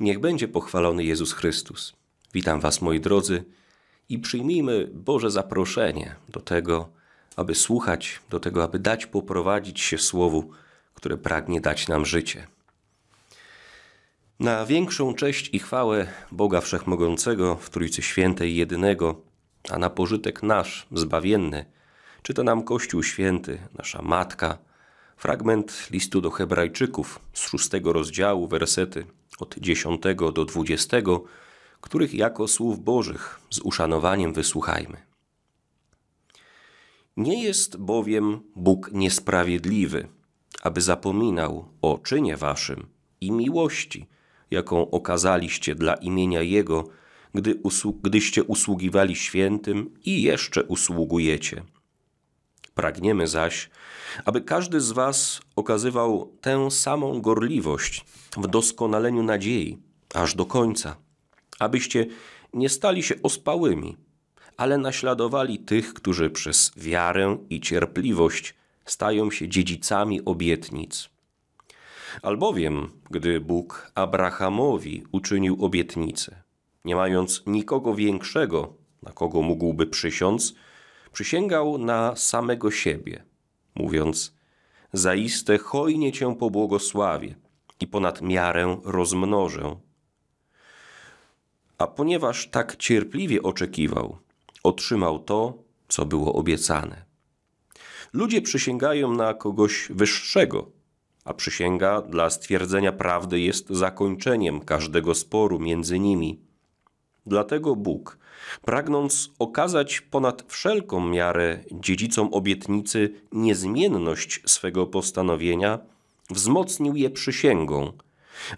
Niech będzie pochwalony Jezus Chrystus. Witam Was, moi drodzy, i przyjmijmy Boże zaproszenie do tego, aby słuchać, do tego, aby dać poprowadzić się Słowu, które pragnie dać nam życie. Na większą cześć i chwałę Boga Wszechmogącego w Trójcy Świętej Jedynego, a na pożytek nasz, zbawienny, czyta nam Kościół Święty, nasza Matka, fragment listu do Hebrajczyków z szóstego rozdziału, wersety od 10 do 20, których jako słów Bożych z uszanowaniem wysłuchajmy. Nie jest bowiem Bóg niesprawiedliwy, aby zapominał o czynie waszym i miłości, jaką okazaliście dla imienia Jego, gdy gdyście usługiwali świętym i jeszcze usługujecie – Pragniemy zaś, aby każdy z Was okazywał tę samą gorliwość w doskonaleniu nadziei aż do końca, abyście nie stali się ospałymi, ale naśladowali tych, którzy przez wiarę i cierpliwość stają się dziedzicami obietnic. Albowiem, gdy Bóg Abrahamowi uczynił obietnicę, nie mając nikogo większego, na kogo mógłby przysiąc, Przysięgał na samego siebie, mówiąc: Zaiste hojnie cię pobłogosławię i ponad miarę rozmnożę. A ponieważ tak cierpliwie oczekiwał, otrzymał to, co było obiecane. Ludzie przysięgają na kogoś wyższego, a przysięga dla stwierdzenia prawdy jest zakończeniem każdego sporu między nimi. Dlatego Bóg, pragnąc okazać ponad wszelką miarę dziedzicom obietnicy niezmienność swego postanowienia, wzmocnił je przysięgą,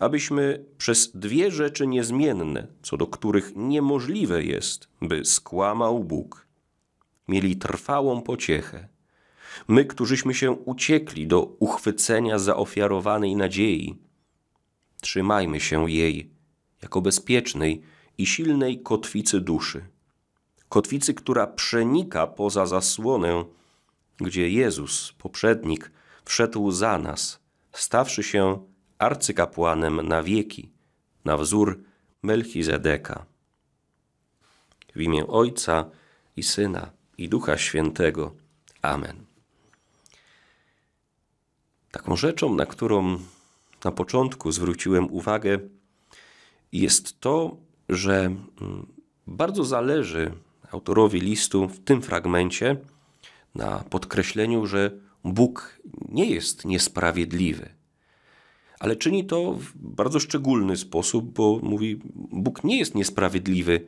abyśmy przez dwie rzeczy niezmienne, co do których niemożliwe jest, by skłamał Bóg, mieli trwałą pociechę. My, którzyśmy się uciekli do uchwycenia zaofiarowanej nadziei, trzymajmy się jej jako bezpiecznej, i silnej kotwicy duszy. Kotwicy, która przenika poza zasłonę, gdzie Jezus, poprzednik, wszedł za nas, stawszy się arcykapłanem na wieki, na wzór Melchizedeka. W imię Ojca i Syna i Ducha Świętego. Amen. Taką rzeczą, na którą na początku zwróciłem uwagę, jest to, że mm, bardzo zależy autorowi listu w tym fragmencie na podkreśleniu, że Bóg nie jest niesprawiedliwy, ale czyni to w bardzo szczególny sposób, bo mówi: Bóg nie jest niesprawiedliwy,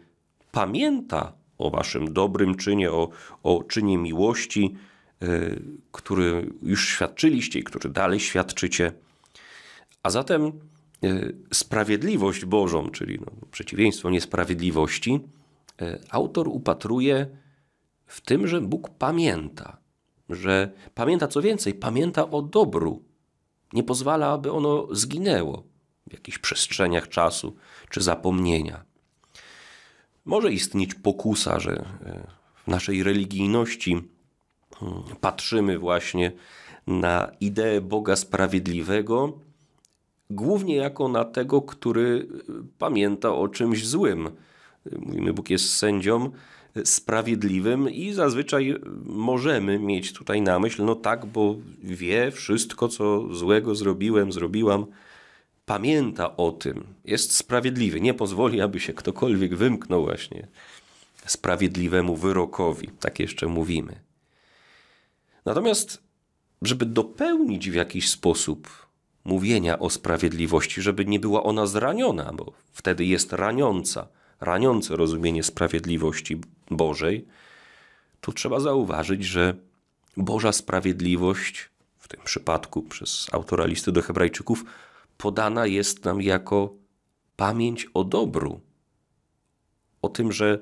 pamięta o waszym dobrym czynie, o, o czynie miłości, yy, który już świadczyliście i który dalej świadczycie. A zatem E, sprawiedliwość Bożą, czyli no, przeciwieństwo niesprawiedliwości, e, autor upatruje w tym, że Bóg pamięta, że pamięta co więcej, pamięta o dobru, nie pozwala, aby ono zginęło w jakichś przestrzeniach czasu czy zapomnienia. Może istnieć pokusa, że e, w naszej religijności mm, patrzymy właśnie na ideę Boga sprawiedliwego głównie jako na tego, który y, pamięta o czymś złym. Mówimy, Bóg jest sędzią y, sprawiedliwym i zazwyczaj y, możemy mieć tutaj na myśl, no tak, bo wie wszystko, co złego zrobiłem, zrobiłam, pamięta o tym, jest sprawiedliwy, nie pozwoli, aby się ktokolwiek wymknął właśnie sprawiedliwemu wyrokowi, tak jeszcze mówimy. Natomiast, żeby dopełnić w jakiś sposób mówienia o sprawiedliwości, żeby nie była ona zraniona, bo wtedy jest raniąca, raniące rozumienie sprawiedliwości Bożej, tu trzeba zauważyć, że Boża sprawiedliwość, w tym przypadku przez autora listy do Hebrajczyków, podana jest nam jako pamięć o dobru. O tym, że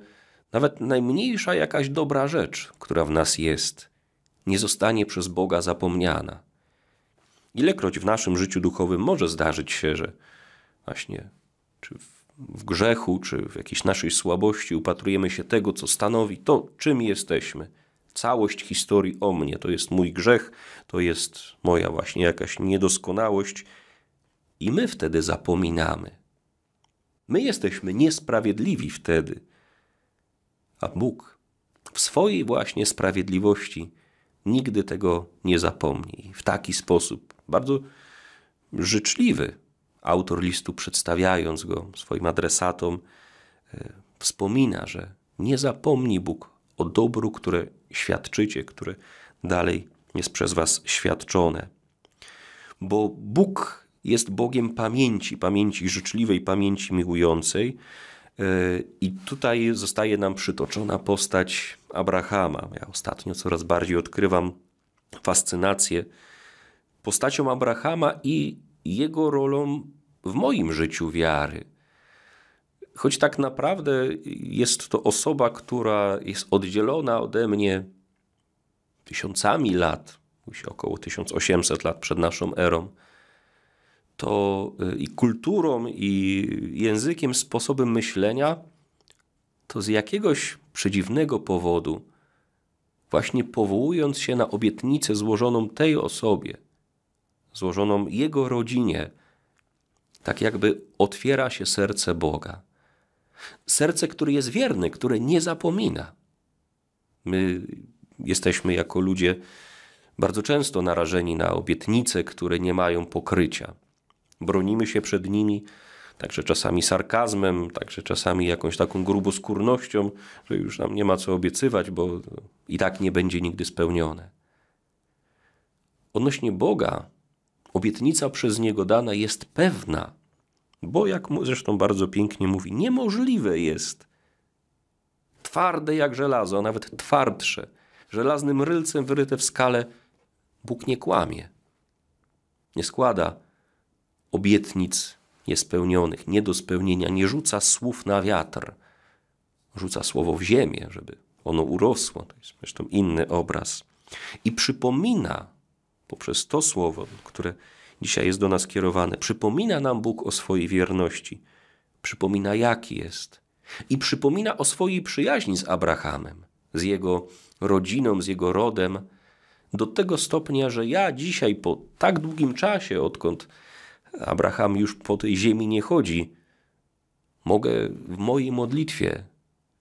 nawet najmniejsza jakaś dobra rzecz, która w nas jest, nie zostanie przez Boga zapomniana. Ilekroć w naszym życiu duchowym może zdarzyć się, że właśnie czy w, w grzechu, czy w jakiejś naszej słabości upatrujemy się tego, co stanowi to, czym jesteśmy. Całość historii o mnie to jest mój grzech, to jest moja właśnie jakaś niedoskonałość, i my wtedy zapominamy. My jesteśmy niesprawiedliwi wtedy, a Bóg w swojej właśnie sprawiedliwości nigdy tego nie zapomnij. W taki sposób, bardzo życzliwy, autor listu, przedstawiając go swoim adresatom, e, wspomina, że nie zapomni Bóg o dobru, które świadczycie, które dalej jest przez Was świadczone. Bo Bóg jest Bogiem pamięci, pamięci życzliwej, pamięci miłującej, i tutaj zostaje nam przytoczona postać Abrahama. Ja ostatnio coraz bardziej odkrywam fascynację postacią Abrahama i jego rolą w moim życiu wiary. Choć tak naprawdę jest to osoba, która jest oddzielona ode mnie tysiącami lat, około 1800 lat przed naszą erą, to y, i kulturą, i językiem, sposobem myślenia, to z jakiegoś przedziwnego powodu, właśnie powołując się na obietnicę złożoną tej osobie, złożoną jego rodzinie, tak jakby otwiera się serce Boga. Serce, które jest wierny, które nie zapomina. My jesteśmy jako ludzie bardzo często narażeni na obietnice, które nie mają pokrycia. Bronimy się przed nimi, także czasami sarkazmem, także czasami jakąś taką gruboskórnością, że już nam nie ma co obiecywać, bo i tak nie będzie nigdy spełnione. Odnośnie Boga, obietnica przez Niego dana jest pewna, bo jak zresztą bardzo pięknie mówi, niemożliwe jest. Twarde jak żelazo, a nawet twardsze. Żelaznym rylcem wyryte w skale Bóg nie kłamie. Nie składa obietnic niespełnionych, nie do spełnienia, nie rzuca słów na wiatr, rzuca słowo w ziemię, żeby ono urosło. To jest zresztą inny obraz. I przypomina poprzez to słowo, które dzisiaj jest do nas kierowane, przypomina nam Bóg o swojej wierności, przypomina jaki jest i przypomina o swojej przyjaźni z Abrahamem, z jego rodziną, z jego rodem, do tego stopnia, że ja dzisiaj po tak długim czasie, odkąd Abraham już po tej ziemi nie chodzi. Mogę w mojej modlitwie,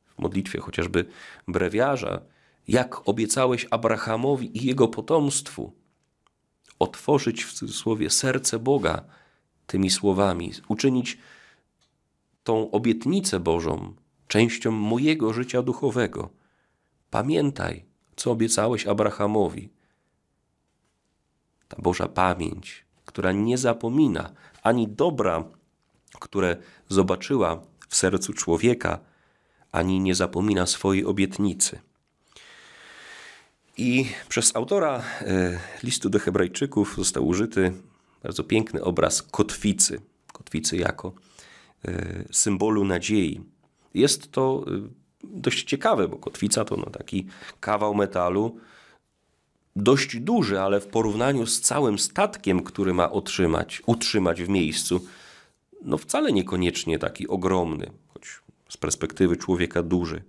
w modlitwie chociażby brewiarza, jak obiecałeś Abrahamowi i jego potomstwu, otworzyć w cudzysłowie serce Boga tymi słowami, uczynić tą obietnicę Bożą częścią mojego życia duchowego. Pamiętaj, co obiecałeś Abrahamowi. Ta Boża pamięć która nie zapomina ani dobra, które zobaczyła w sercu człowieka, ani nie zapomina swojej obietnicy. I przez autora e, listu do Hebrajczyków został użyty bardzo piękny obraz kotwicy, kotwicy jako e, symbolu nadziei. Jest to e, dość ciekawe, bo kotwica to no taki kawał metalu, dość duży, ale w porównaniu z całym statkiem, który ma otrzymać, utrzymać w miejscu, no wcale niekoniecznie taki ogromny, choć z perspektywy człowieka duży,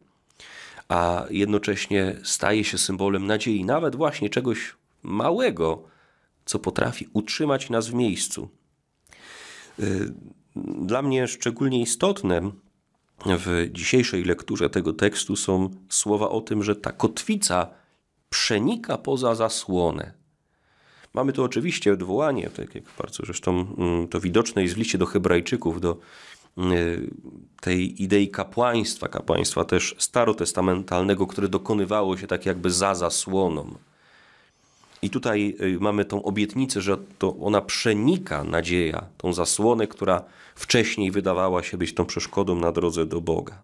a jednocześnie staje się symbolem nadziei, nawet właśnie czegoś małego, co potrafi utrzymać nas w miejscu. Y, dla mnie szczególnie istotne w dzisiejszej lekturze tego tekstu są słowa o tym, że ta kotwica przenika poza zasłonę. Mamy tu oczywiście odwołanie, tak jak bardzo zresztą mm, to widoczne jest w liście do Hebrajczyków, do mm, tej idei kapłaństwa, kapłaństwa też starotestamentalnego, które dokonywało się tak jakby za zasłoną. I tutaj y, mamy tą obietnicę, że to ona przenika nadzieja, tą zasłonę, która wcześniej wydawała się być tą przeszkodą na drodze do Boga.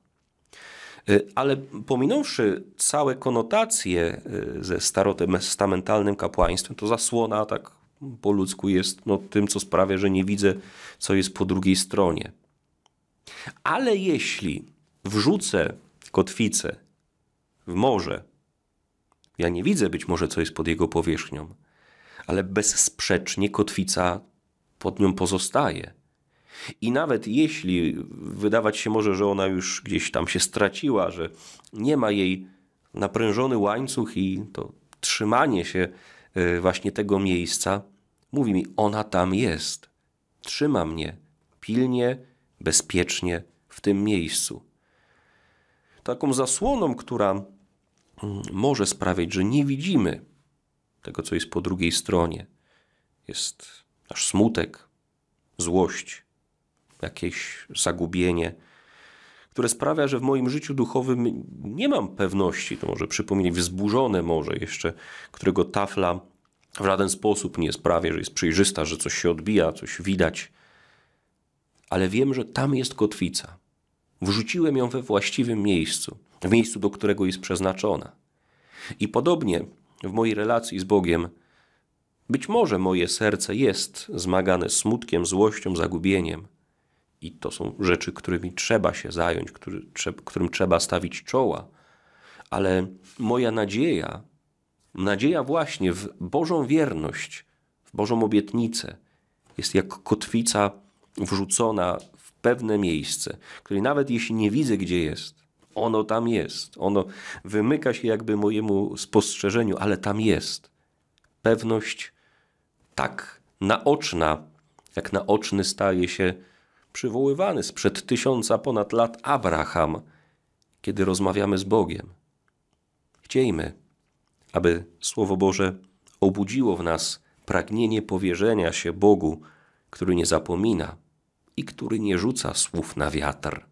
Y, ale pominąwszy całe konotacje y, ze starotestamentalnym kapłaństwem, to zasłona tak po ludzku jest no, tym, co sprawia, że nie widzę, co jest po drugiej stronie. Ale jeśli wrzucę kotwicę w morze, ja nie widzę być może, co jest pod jego powierzchnią, ale bezsprzecznie kotwica pod nią pozostaje. I nawet jeśli wydawać się może, że ona już gdzieś tam się straciła, że nie ma jej naprężony łańcuch i to trzymanie się y, właśnie tego miejsca, mówi mi, ona tam jest. Trzyma mnie pilnie, bezpiecznie w tym miejscu. Taką zasłoną, która mm, może sprawiać, że nie widzimy tego, co jest po drugiej stronie, jest nasz smutek, złość, jakieś zagubienie, które sprawia, że w moim życiu duchowym nie mam pewności, to może przypomnieć wzburzone może jeszcze, którego tafla w żaden sposób nie sprawia, że jest przejrzysta, że coś się odbija, coś widać. Ale wiem, że tam jest kotwica. Wrzuciłem ją we właściwym miejscu, w miejscu, do którego jest przeznaczona. I podobnie w mojej relacji z Bogiem, być może moje serce jest zmagane smutkiem, złością, zagubieniem, i to są rzeczy, którymi trzeba się zająć, który, którym trzeba stawić czoła. Ale moja nadzieja, nadzieja właśnie w Bożą wierność, w Bożą obietnicę, jest jak kotwica wrzucona w pewne miejsce, której nawet jeśli nie widzę, gdzie jest, ono tam jest. Ono wymyka się jakby mojemu spostrzeżeniu, ale tam jest. Pewność tak naoczna, jak naoczny staje się przywoływany sprzed tysiąca ponad lat Abraham, kiedy rozmawiamy z Bogiem. Chciejmy, aby Słowo Boże obudziło w nas pragnienie powierzenia się Bogu, który nie zapomina i który nie rzuca słów na wiatr.